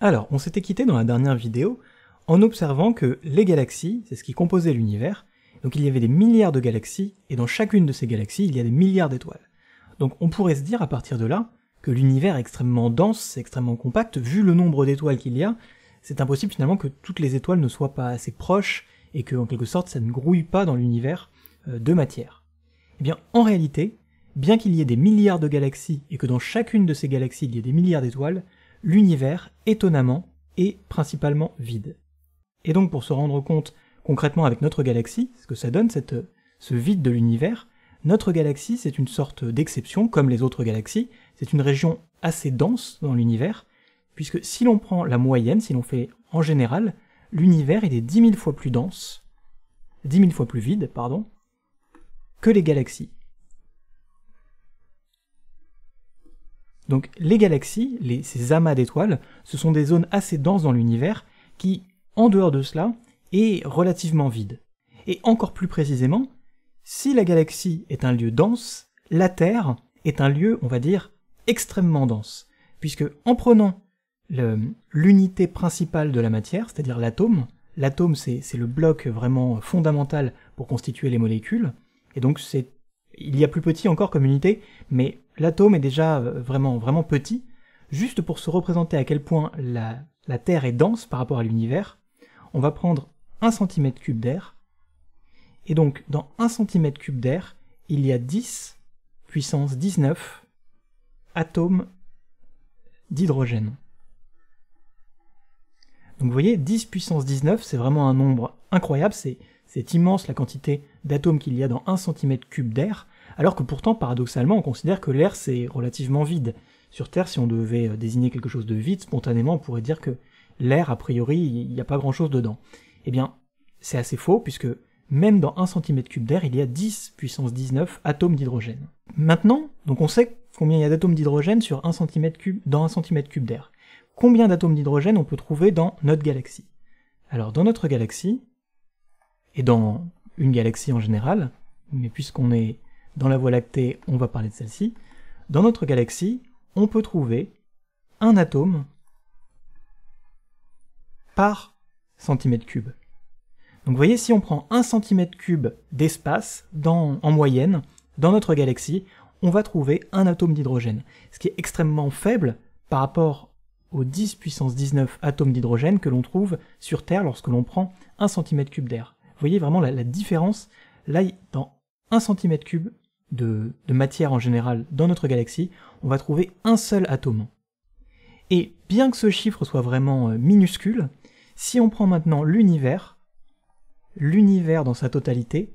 Alors, on s'était quitté dans la dernière vidéo en observant que les galaxies, c'est ce qui composait l'univers, donc il y avait des milliards de galaxies, et dans chacune de ces galaxies, il y a des milliards d'étoiles. Donc on pourrait se dire à partir de là que l'univers est extrêmement dense, extrêmement compact, vu le nombre d'étoiles qu'il y a, c'est impossible finalement que toutes les étoiles ne soient pas assez proches, et que en quelque sorte ça ne grouille pas dans l'univers euh, de matière. Eh bien en réalité, bien qu'il y ait des milliards de galaxies, et que dans chacune de ces galaxies il y ait des milliards d'étoiles, l'univers, étonnamment, est principalement vide. Et donc pour se rendre compte concrètement avec notre galaxie, ce que ça donne, ce vide de l'univers, notre galaxie c'est une sorte d'exception, comme les autres galaxies, c'est une région assez dense dans l'univers, puisque si l'on prend la moyenne, si l'on fait en général, l'univers est 10 000 fois plus dense, 10 000 fois plus vide, pardon, que les galaxies. Donc les galaxies, ces amas d'étoiles, ce sont des zones assez denses dans l'univers qui, en dehors de cela, est relativement vide. Et encore plus précisément, si la galaxie est un lieu dense, la Terre est un lieu, on va dire, extrêmement dense, puisque en prenant l'unité principale de la matière, c'est-à-dire l'atome, l'atome c'est le bloc vraiment fondamental pour constituer les molécules, et donc c'est il y a plus petit encore comme unité, mais l'atome est déjà euh, vraiment, vraiment petit. Juste pour se représenter à quel point la, la Terre est dense par rapport à l'univers, on va prendre 1 cm cube d'air. Et donc, dans 1 cm cube d'air, il y a 10 puissance 19 atomes d'hydrogène. Donc vous voyez, 10 puissance 19, c'est vraiment un nombre incroyable, c'est c'est immense la quantité d'atomes qu'il y a dans 1 cm3 d'air, alors que pourtant, paradoxalement, on considère que l'air c'est relativement vide. Sur Terre, si on devait euh, désigner quelque chose de vide, spontanément, on pourrait dire que l'air, a priori, il n'y a pas grand-chose dedans. Eh bien, c'est assez faux, puisque même dans 1 cm3 d'air, il y a 10 puissance 19 atomes d'hydrogène. Maintenant, donc on sait combien il y a d'atomes d'hydrogène sur dans 1 cm3 d'air. Combien d'atomes d'hydrogène on peut trouver dans notre galaxie Alors dans notre galaxie, et dans une galaxie en général, mais puisqu'on est dans la Voie lactée, on va parler de celle-ci, dans notre galaxie, on peut trouver un atome par centimètre cube. Donc vous voyez, si on prend un centimètre cube d'espace en moyenne dans notre galaxie, on va trouver un atome d'hydrogène, ce qui est extrêmement faible par rapport aux 10 puissance 19 atomes d'hydrogène que l'on trouve sur Terre lorsque l'on prend un centimètre cube d'air voyez vraiment la, différence. Là, dans 1 cm3 de, de matière en général dans notre galaxie, on va trouver un seul atome. Et bien que ce chiffre soit vraiment euh, minuscule, si on prend maintenant l'univers, l'univers dans sa totalité,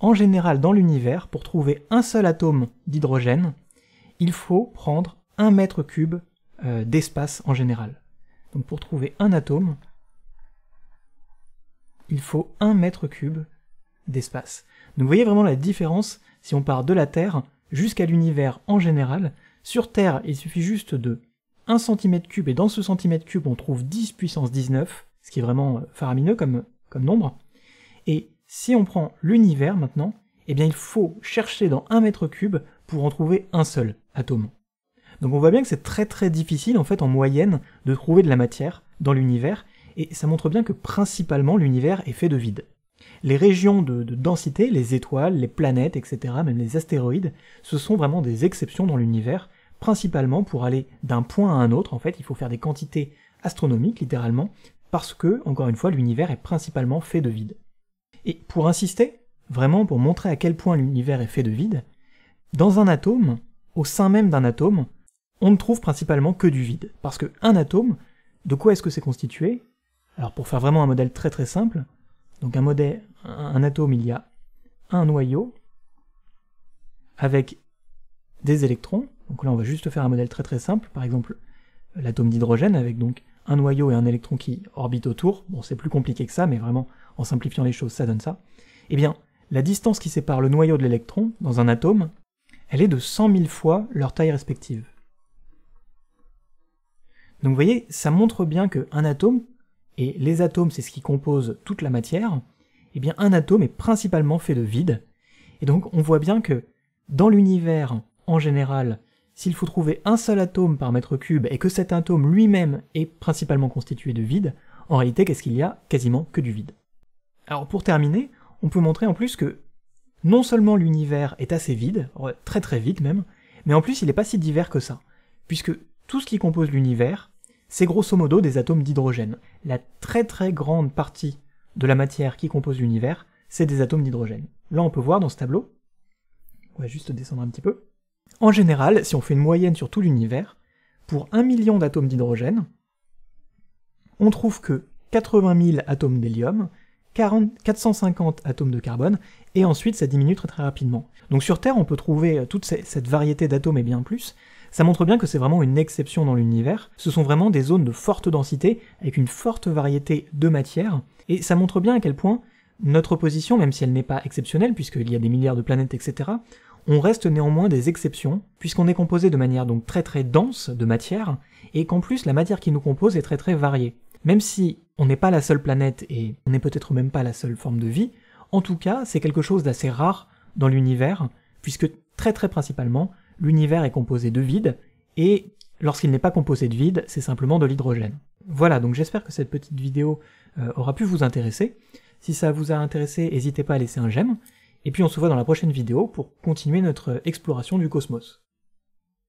en général dans l'univers, pour trouver un seul atome d'hydrogène, il faut prendre un mètre cube euh, d'espace en général. Donc pour trouver un atome, il faut 1 mètre cube d'espace. Donc vous voyez vraiment la différence si on part de la Terre jusqu'à l'univers en général. Sur Terre, il suffit juste de 1 cm3 et dans ce cm3 on trouve 10 puissance 19, ce qui est vraiment euh, faramineux comme, nombre. Et si on prend l'univers maintenant, eh bien il faut chercher dans 1 mètre cube pour en trouver un seul atome. Donc on voit bien que c'est très très difficile en fait en moyenne de trouver de la matière dans l'univers et ça montre bien que principalement l'univers est fait de vide. Les régions de, densité, les étoiles, les planètes, etc., même les astéroïdes, ce sont vraiment des exceptions dans l'univers, principalement pour aller d'un point à un autre, en fait, il faut faire des quantités astronomiques, littéralement, parce que, encore une fois, l'univers est principalement fait de vide. Et pour insister, vraiment pour montrer à quel point l'univers est fait de vide, dans un atome, au sein même d'un atome, on ne trouve principalement que du vide, parce qu'un atome, de quoi est-ce que c'est constitué alors pour faire vraiment un modèle très très simple, donc un modèle, un atome, il y a un noyau avec des électrons. Donc là, on va juste faire un modèle très très simple. Par exemple, l'atome d'hydrogène avec donc un noyau et un électron qui orbitent autour. Bon, c'est plus compliqué que ça, mais vraiment, en simplifiant les choses, ça donne ça. Eh bien, la distance qui sépare le noyau de l'électron dans un atome, elle est de 100 000 fois leur taille respective. Donc vous voyez, ça montre bien qu'un atome et les atomes, c'est ce qui compose toute la matière, eh bien un atome est principalement fait de vide. Et donc on voit bien que dans l'univers en général, s'il faut trouver un seul atome par mètre cube et que cet atome lui-même est principalement constitué de vide, en réalité qu'est-ce qu'il y a Quasiment que du vide. Alors pour terminer, on peut montrer en plus que non seulement l'univers est assez vide, euh, très très vide même, mais en plus il n'est pas si divers que ça, puisque tout ce qui compose l'univers, c'est grosso modo des atomes d'hydrogène. La très très grande partie de la matière qui compose l'univers, c'est des atomes d'hydrogène. Là, on peut voir dans ce tableau, on va juste descendre un petit peu. En général, si on fait une moyenne sur tout l'univers, pour un million d'atomes d'hydrogène, on trouve que 80 000 atomes d'hélium, 450 atomes de carbone, et ensuite ça diminue très très rapidement. Donc sur Terre, on peut trouver toute cette variété d'atomes et bien plus, ça montre bien que c'est vraiment une exception dans l'univers. Ce sont vraiment des zones de forte densité, avec une forte variété de matière, et ça montre bien à quel point notre position, même si elle n'est pas exceptionnelle, puisqu'il y a des milliards de planètes, etc., on reste néanmoins des exceptions, puisqu'on est composé de manière donc très très dense de matière, et qu'en plus la matière qui nous compose est très très variée. Même si on n'est pas la seule planète et on n'est peut-être même pas la seule forme de vie, en tout cas c'est quelque chose d'assez rare dans l'univers, puisque très très principalement l'univers est composé de vide, et lorsqu'il n'est pas composé de vide, c'est simplement de l'hydrogène. Voilà, donc j'espère que cette petite vidéo euh, aura pu vous intéresser. Si ça vous a intéressé, n'hésitez pas à laisser un j'aime, et puis on se voit dans la prochaine vidéo pour continuer notre exploration du cosmos.